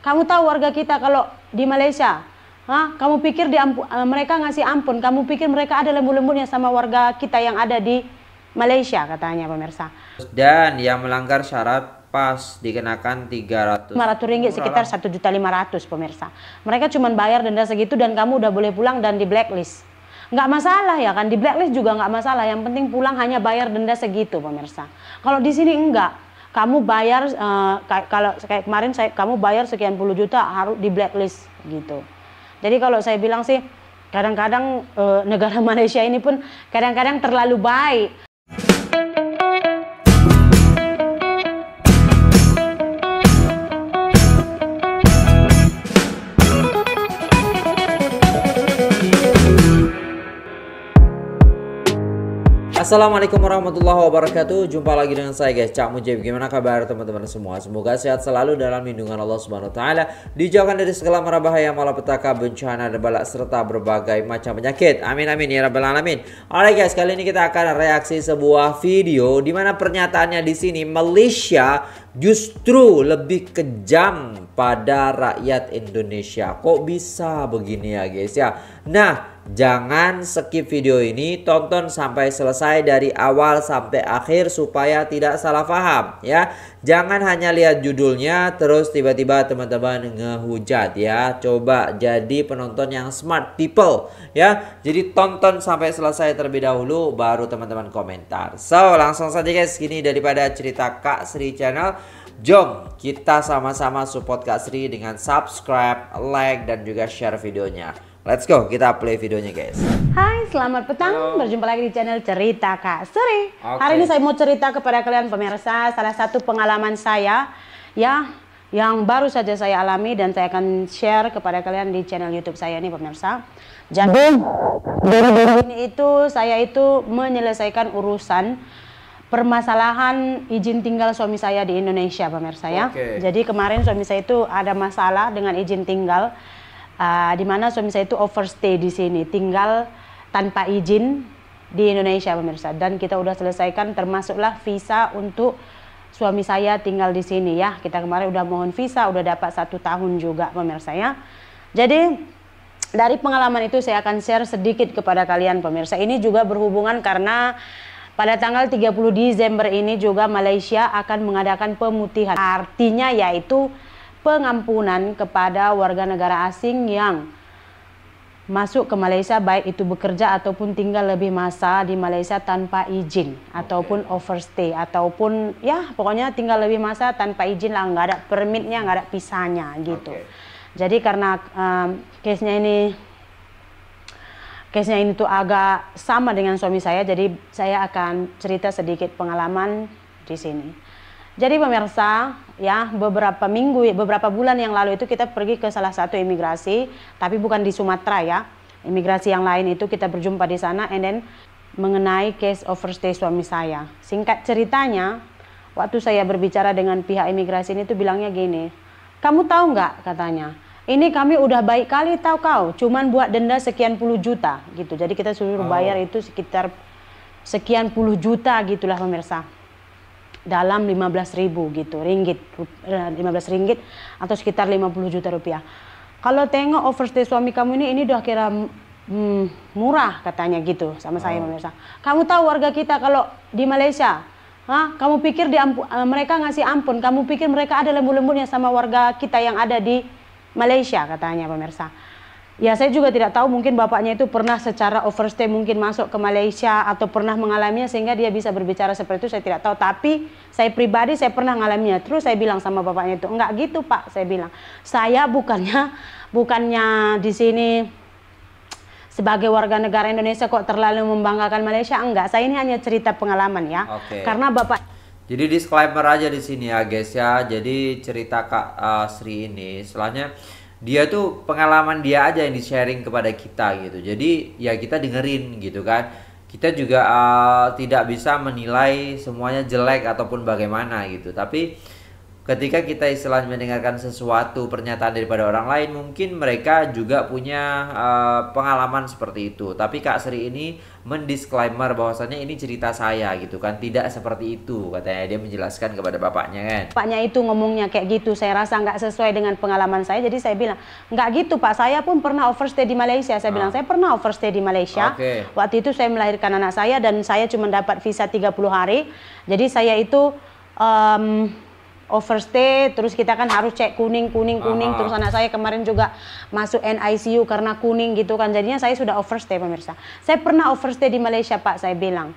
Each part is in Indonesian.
Kamu tahu warga kita kalau di Malaysia, ha? kamu pikir di ampu, eh, mereka ngasih ampun, kamu pikir mereka ada lembut-lembutnya sama warga kita yang ada di Malaysia katanya pemirsa. Dan yang melanggar syarat pas dikenakan 300 500 ringgit sekitar 1.500 pemirsa. Mereka cuma bayar denda segitu dan kamu udah boleh pulang dan di blacklist. Nggak masalah ya kan, di blacklist juga nggak masalah. Yang penting pulang hanya bayar denda segitu pemirsa. Kalau di sini enggak, kamu bayar uh, kalau kayak kemarin saya kamu bayar sekian puluh juta harus di blacklist gitu. Jadi kalau saya bilang sih kadang-kadang uh, negara Malaysia ini pun kadang-kadang terlalu baik. Assalamualaikum warahmatullahi wabarakatuh Jumpa lagi dengan saya guys Cak Mujib Gimana kabar teman-teman semua Semoga sehat selalu dalam lindungan Allah Subhanahu Wa Taala Dijauhkan dari segala mara bahaya Malapetaka, bencana, dan balak Serta berbagai macam penyakit Amin amin ya rabbal alamin Oke, guys kali ini kita akan reaksi sebuah video di mana pernyataannya di sini Malaysia justru lebih kejam pada rakyat Indonesia Kok bisa begini ya guys ya Nah Jangan skip video ini, tonton sampai selesai dari awal sampai akhir supaya tidak salah paham ya. Jangan hanya lihat judulnya terus tiba-tiba teman-teman ngehujat ya. Coba jadi penonton yang smart people ya. Jadi tonton sampai selesai terlebih dahulu baru teman-teman komentar. So, langsung saja guys, gini daripada cerita Kak Sri Channel Jom kita sama-sama support Kak Sri dengan subscribe, like, dan juga share videonya. Let's go, kita play videonya guys. Hai, selamat petang. Halo. Berjumpa lagi di channel Cerita Kak Suri. Okay. Hari ini saya mau cerita kepada kalian pemirsa salah satu pengalaman saya ya yang baru saja saya alami dan saya akan share kepada kalian di channel YouTube saya ini pemirsa. Jadi baru-baru ini itu saya itu menyelesaikan urusan permasalahan izin tinggal suami saya di Indonesia pemirsa ya. Okay. Jadi kemarin suami saya itu ada masalah dengan izin tinggal uh, di mana suami saya itu overstay di sini, tinggal tanpa izin di Indonesia pemirsa. Dan kita udah selesaikan termasuklah visa untuk suami saya tinggal di sini ya. Kita kemarin udah mohon visa, udah dapat satu tahun juga pemirsa ya. Jadi dari pengalaman itu saya akan share sedikit kepada kalian pemirsa. Ini juga berhubungan karena pada tanggal 30 Desember ini juga Malaysia akan mengadakan pemutihan. Artinya yaitu pengampunan kepada warga negara asing yang masuk ke Malaysia baik itu bekerja ataupun tinggal lebih masa di Malaysia tanpa izin ataupun overstay ataupun ya pokoknya tinggal lebih masa tanpa izin lah nggak ada permitnya nggak ada pisahnya gitu. Okay. Jadi karena um, case-nya ini case-nya ini tuh agak sama dengan suami saya, jadi saya akan cerita sedikit pengalaman di sini. Jadi pemirsa, ya beberapa minggu beberapa bulan yang lalu itu kita pergi ke salah satu imigrasi tapi bukan di Sumatera ya imigrasi yang lain itu kita berjumpa di sana and then mengenai case overstay suami saya singkat ceritanya waktu saya berbicara dengan pihak imigrasi ini tuh bilangnya gini kamu tahu nggak katanya ini kami udah baik kali tahu kau cuman buat denda sekian puluh juta gitu jadi kita suruh oh. bayar itu sekitar sekian puluh juta gitulah pemirsa dalam ribu gitu, ringgit, 15 eh, ringgit atau sekitar 50 juta rupiah. Kalau tengok overstay suami kamu ini, ini udah kira hmm, murah katanya gitu sama oh. saya pemirsa. Kamu tahu warga kita kalau di Malaysia, Hah? Kamu pikir di ampu, eh, mereka ngasih ampun? Kamu pikir mereka ada lembut-lembutnya sama warga kita yang ada di Malaysia katanya pemirsa. Ya saya juga tidak tahu mungkin bapaknya itu pernah secara overstay mungkin masuk ke Malaysia atau pernah mengalaminya sehingga dia bisa berbicara seperti itu saya tidak tahu tapi saya pribadi saya pernah mengalaminya terus saya bilang sama bapaknya itu enggak gitu Pak saya bilang saya bukannya bukannya di sini sebagai warga negara Indonesia kok terlalu membanggakan Malaysia enggak saya ini hanya cerita pengalaman ya okay. karena bapak jadi disclaimer aja di sini ya guys ya. Jadi cerita Kak uh, Sri ini, setelahnya dia tuh pengalaman dia aja yang di sharing kepada kita gitu jadi ya kita dengerin gitu kan kita juga uh, tidak bisa menilai semuanya jelek ataupun bagaimana gitu tapi ketika kita istilahnya mendengarkan sesuatu pernyataan daripada orang lain mungkin mereka juga punya uh, pengalaman seperti itu tapi Kak Sri ini mendisklaimer bahwasannya ini cerita saya gitu kan tidak seperti itu katanya dia menjelaskan kepada bapaknya kan bapaknya itu ngomongnya kayak gitu saya rasa nggak sesuai dengan pengalaman saya jadi saya bilang nggak gitu Pak saya pun pernah overstay di Malaysia saya ah. bilang saya pernah overstay di Malaysia okay. waktu itu saya melahirkan anak saya dan saya cuma dapat visa 30 hari jadi saya itu um, overstay terus kita kan harus cek kuning kuning kuning terus anak saya kemarin juga masuk NICU karena kuning gitu kan jadinya saya sudah overstay pemirsa saya pernah overstay di Malaysia Pak saya bilang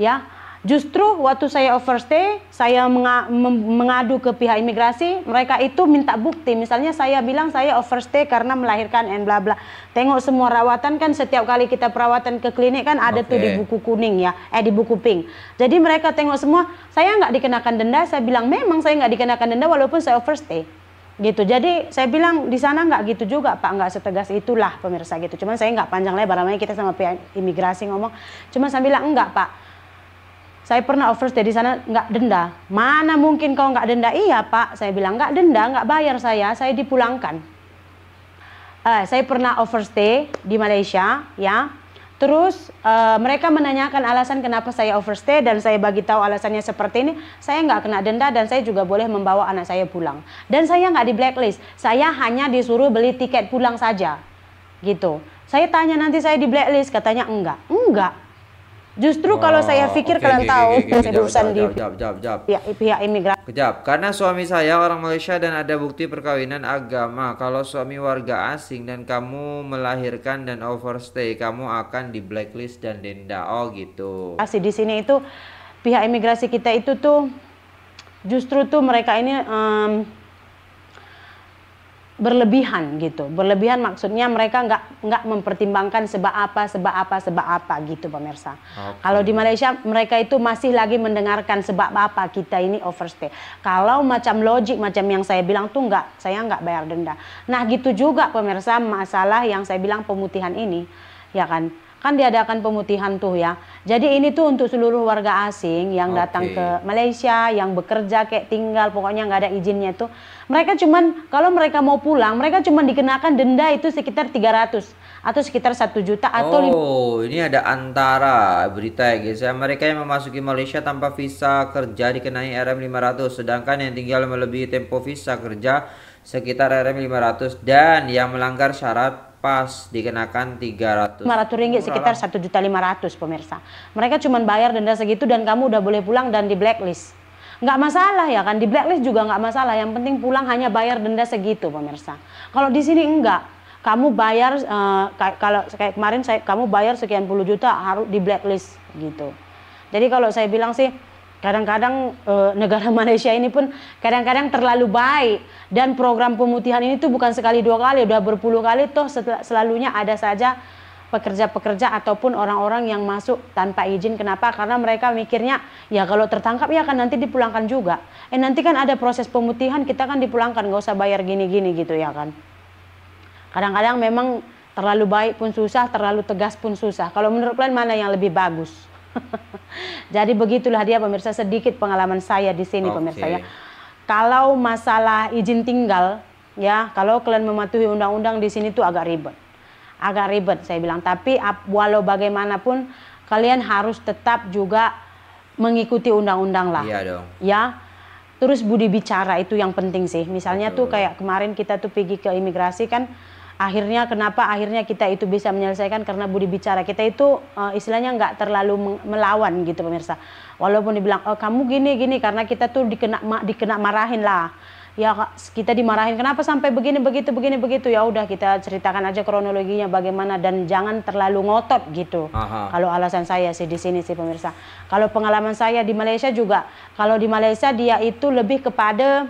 ya Justru waktu saya overstay, saya mengadu ke pihak imigrasi, mereka itu minta bukti. Misalnya saya bilang saya overstay karena melahirkan and bla bla. Tengok semua rawatan kan setiap kali kita perawatan ke klinik kan ada okay. tuh di buku kuning ya, eh di buku pink. Jadi mereka tengok semua, saya nggak dikenakan denda. Saya bilang memang saya nggak dikenakan denda walaupun saya overstay gitu jadi saya bilang di sana nggak gitu juga pak nggak setegas itulah pemirsa gitu cuman saya nggak panjang lebar namanya kita sama pihak imigrasi ngomong cuman saya bilang enggak pak saya pernah offers di sana nggak denda. Mana mungkin kau nggak denda? Iya pak, saya bilang nggak denda, nggak bayar saya, saya dipulangkan. Uh, saya pernah overstay di Malaysia, ya. Terus uh, mereka menanyakan alasan kenapa saya overstay dan saya bagi tahu alasannya seperti ini. Saya nggak kena denda dan saya juga boleh membawa anak saya pulang. Dan saya nggak di blacklist. Saya hanya disuruh beli tiket pulang saja, gitu. Saya tanya nanti saya di blacklist, katanya enggak, enggak Justru oh, kalau saya pikir okay, kalian okay, tahu okay, okay. urusan di Pihak, pihak imigran. Kejap, karena suami saya orang Malaysia dan ada bukti perkawinan agama. Kalau suami warga asing dan kamu melahirkan dan overstay, kamu akan di blacklist dan denda. Oh gitu. Asli di sini itu pihak imigrasi kita itu tuh justru tuh mereka ini um, berlebihan gitu. Berlebihan maksudnya mereka nggak nggak mempertimbangkan sebab apa, sebab apa, sebab apa gitu pemirsa. Okay. Kalau di Malaysia mereka itu masih lagi mendengarkan sebab apa kita ini overstay. Kalau macam logik macam yang saya bilang tuh nggak, saya nggak bayar denda. Nah gitu juga pemirsa masalah yang saya bilang pemutihan ini, ya kan kan diadakan pemutihan tuh ya. Jadi ini tuh untuk seluruh warga asing yang okay. datang ke Malaysia, yang bekerja kayak tinggal, pokoknya nggak ada izinnya tuh. Mereka cuman kalau mereka mau pulang, mereka cuman dikenakan denda itu sekitar 300 atau sekitar satu juta atau Oh, ini ada antara berita ya guys ya. Mereka yang memasuki Malaysia tanpa visa kerja dikenai RM 500, sedangkan yang tinggal melebihi tempo visa kerja sekitar RM 500 dan yang melanggar syarat pas dikenakan 300 500 ringgit sekitar satu juta lima ratus pemirsa mereka cuma bayar denda segitu dan kamu udah boleh pulang dan di blacklist nggak masalah ya kan di blacklist juga nggak masalah yang penting pulang hanya bayar denda segitu pemirsa kalau di sini enggak kamu bayar uh, kalau kayak kemarin saya kamu bayar sekian puluh juta harus di blacklist gitu jadi kalau saya bilang sih kadang-kadang e, negara Malaysia ini pun kadang-kadang terlalu baik dan program pemutihan ini tuh bukan sekali dua kali udah berpuluh kali toh setel, selalunya ada saja pekerja-pekerja ataupun orang-orang yang masuk tanpa izin kenapa karena mereka mikirnya ya kalau tertangkap ya akan nanti dipulangkan juga eh nanti kan ada proses pemutihan kita kan dipulangkan nggak usah bayar gini-gini gitu ya kan kadang-kadang memang terlalu baik pun susah terlalu tegas pun susah kalau menurut kalian mana yang lebih bagus Jadi begitulah dia pemirsa sedikit pengalaman saya di sini okay. pemirsa ya. Kalau masalah izin tinggal ya, kalau kalian mematuhi undang-undang di sini tuh agak ribet. Agak ribet saya bilang, tapi walau bagaimanapun kalian harus tetap juga mengikuti undang-undang lah. Iya dong. Ya. Terus budi bicara itu yang penting sih. Misalnya Betul. tuh kayak kemarin kita tuh pergi ke imigrasi kan akhirnya kenapa akhirnya kita itu bisa menyelesaikan karena budi bicara kita itu uh, istilahnya nggak terlalu melawan gitu pemirsa walaupun dibilang oh, kamu gini gini karena kita tuh dikena ma dikena marahin lah ya kita dimarahin kenapa sampai begini begitu begini begitu ya udah kita ceritakan aja kronologinya bagaimana dan jangan terlalu ngotot gitu Aha. kalau alasan saya sih di sini sih pemirsa kalau pengalaman saya di Malaysia juga kalau di Malaysia dia itu lebih kepada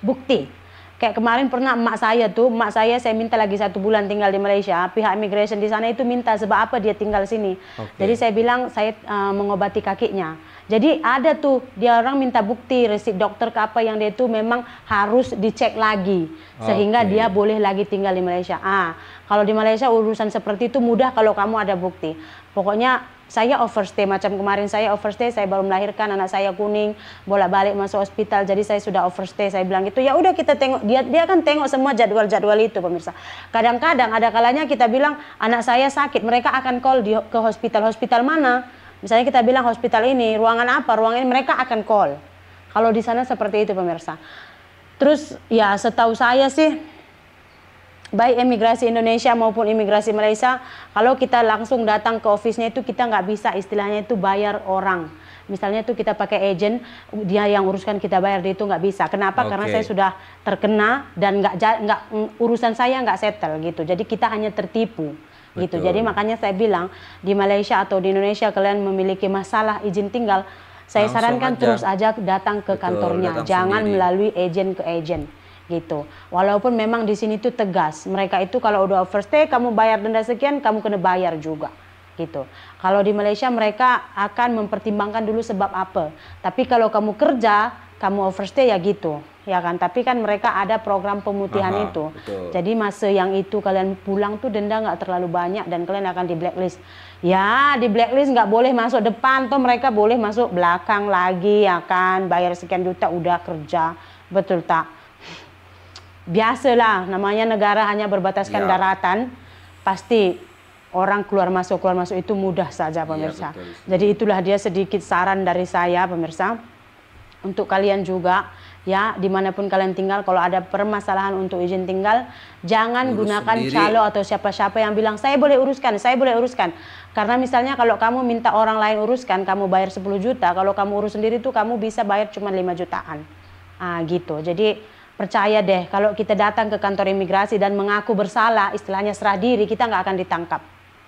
bukti Kayak kemarin pernah emak saya tuh, emak saya saya minta lagi satu bulan tinggal di Malaysia. Pihak immigration di sana itu minta sebab apa dia tinggal sini. Okay. Jadi saya bilang saya uh, mengobati kakinya. Jadi ada tuh dia orang minta bukti resip dokter ke apa yang dia itu memang harus dicek lagi sehingga okay. dia boleh lagi tinggal di Malaysia. Ah, kalau di Malaysia urusan seperti itu mudah kalau kamu ada bukti. Pokoknya saya overstay macam kemarin saya overstay saya baru melahirkan anak saya kuning bolak-balik masuk hospital jadi saya sudah overstay saya bilang gitu ya udah kita tengok dia dia kan tengok semua jadwal-jadwal itu pemirsa kadang-kadang ada kalanya kita bilang anak saya sakit mereka akan call di, ke hospital hospital mana misalnya kita bilang hospital ini ruangan apa ruangan ini mereka akan call kalau di sana seperti itu pemirsa terus ya setahu saya sih baik imigrasi Indonesia maupun imigrasi Malaysia, kalau kita langsung datang ke office itu kita nggak bisa istilahnya itu bayar orang. Misalnya itu kita pakai agent, dia yang uruskan kita bayar dia itu nggak bisa. Kenapa? Okay. Karena saya sudah terkena dan nggak nggak mm, urusan saya nggak settle gitu. Jadi kita hanya tertipu. gitu. Jadi makanya saya bilang di Malaysia atau di Indonesia kalian memiliki masalah izin tinggal, saya Langsung sarankan aja. terus aja datang ke Betul, kantornya, datang jangan sendiri. melalui agent ke agent gitu. Walaupun memang di sini itu tegas, mereka itu kalau udah overstay kamu bayar denda sekian, kamu kena bayar juga gitu. Kalau di Malaysia mereka akan mempertimbangkan dulu sebab apa. Tapi kalau kamu kerja, kamu overstay ya gitu, ya kan. Tapi kan mereka ada program pemutihan Aha, itu. Betul. Jadi masa yang itu kalian pulang tuh denda nggak terlalu banyak dan kalian akan di blacklist. Ya di blacklist nggak boleh masuk depan, tuh mereka boleh masuk belakang lagi ya kan. Bayar sekian juta udah kerja, betul tak? biasalah namanya negara hanya berbataskan ya. daratan pasti orang keluar masuk keluar masuk itu mudah saja iya, pemirsa. Ya, Jadi itulah dia sedikit saran dari saya pemirsa untuk kalian juga ya dimanapun kalian tinggal kalau ada permasalahan untuk izin tinggal jangan Urus gunakan sendiri. calo atau siapa-siapa yang bilang saya boleh uruskan saya boleh uruskan karena misalnya kalau kamu minta orang lain uruskan kamu bayar 10 juta kalau kamu urus sendiri tuh kamu bisa bayar cuma 5 jutaan ah gitu jadi percaya deh kalau kita datang ke kantor imigrasi dan mengaku bersalah istilahnya serah diri kita nggak akan ditangkap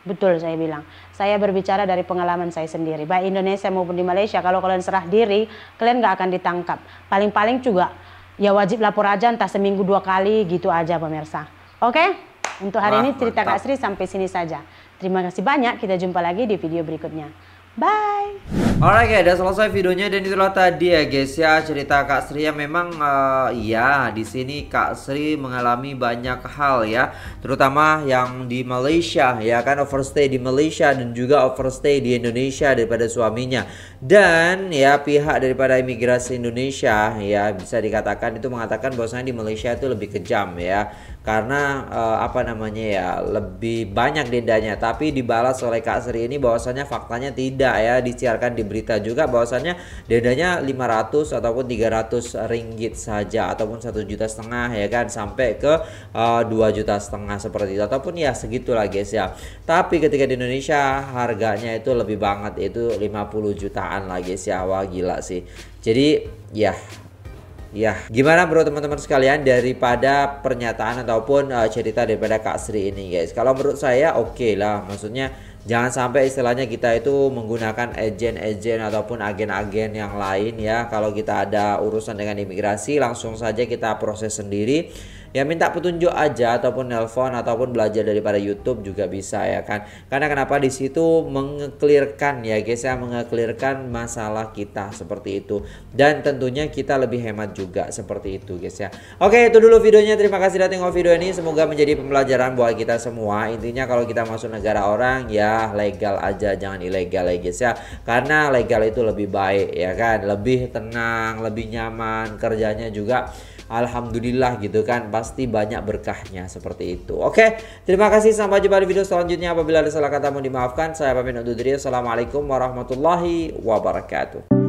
betul saya bilang saya berbicara dari pengalaman saya sendiri baik Indonesia maupun di Malaysia kalau kalian serah diri kalian nggak akan ditangkap paling-paling juga ya wajib lapor aja entah seminggu dua kali gitu aja pemirsa oke untuk hari Wah, ini cerita mantap. Kak Sri sampai sini saja terima kasih banyak kita jumpa lagi di video berikutnya Bye. Alright guys, udah selesai videonya dan itulah tadi ya guys ya cerita Kak Sri yang memang uh, ya di sini Kak Sri mengalami banyak hal ya, terutama yang di Malaysia ya kan overstay di Malaysia dan juga overstay di Indonesia daripada suaminya. Dan ya pihak daripada imigrasi Indonesia ya bisa dikatakan itu mengatakan bahwasanya di Malaysia itu lebih kejam ya karena uh, apa namanya ya lebih banyak dendanya tapi dibalas oleh Kak Sri ini bahwasanya faktanya tidak beda ya disiarkan di berita juga bahwasannya dendanya 500 ataupun 300 ringgit saja ataupun satu juta setengah ya kan sampai ke eh, dua juta setengah seperti itu ataupun ya segitulah guys ya tapi ketika di Indonesia harganya itu lebih banget itu 50 jutaan lah guys ya wah gila sih jadi ya Ya, gimana bro teman-teman sekalian daripada pernyataan ataupun uh, cerita daripada Kak Sri ini guys. Kalau menurut saya oke okay lah, maksudnya Jangan sampai istilahnya kita itu menggunakan agen-agen ataupun agen-agen yang lain ya. Kalau kita ada urusan dengan imigrasi langsung saja kita proses sendiri ya minta petunjuk aja ataupun nelpon ataupun belajar daripada YouTube juga bisa ya kan karena kenapa di situ mengeklirkan ya guys ya mengeklirkan masalah kita seperti itu dan tentunya kita lebih hemat juga seperti itu guys ya oke itu dulu videonya terima kasih sudah tengok video ini semoga menjadi pembelajaran buat kita semua intinya kalau kita masuk negara orang ya legal aja jangan ilegal ya guys ya karena legal itu lebih baik ya kan lebih tenang lebih nyaman kerjanya juga alhamdulillah gitu kan pasti banyak berkahnya seperti itu oke terima kasih sampai jumpa di video selanjutnya apabila ada salah kata mohon dimaafkan saya pamit undur diri assalamualaikum warahmatullahi wabarakatuh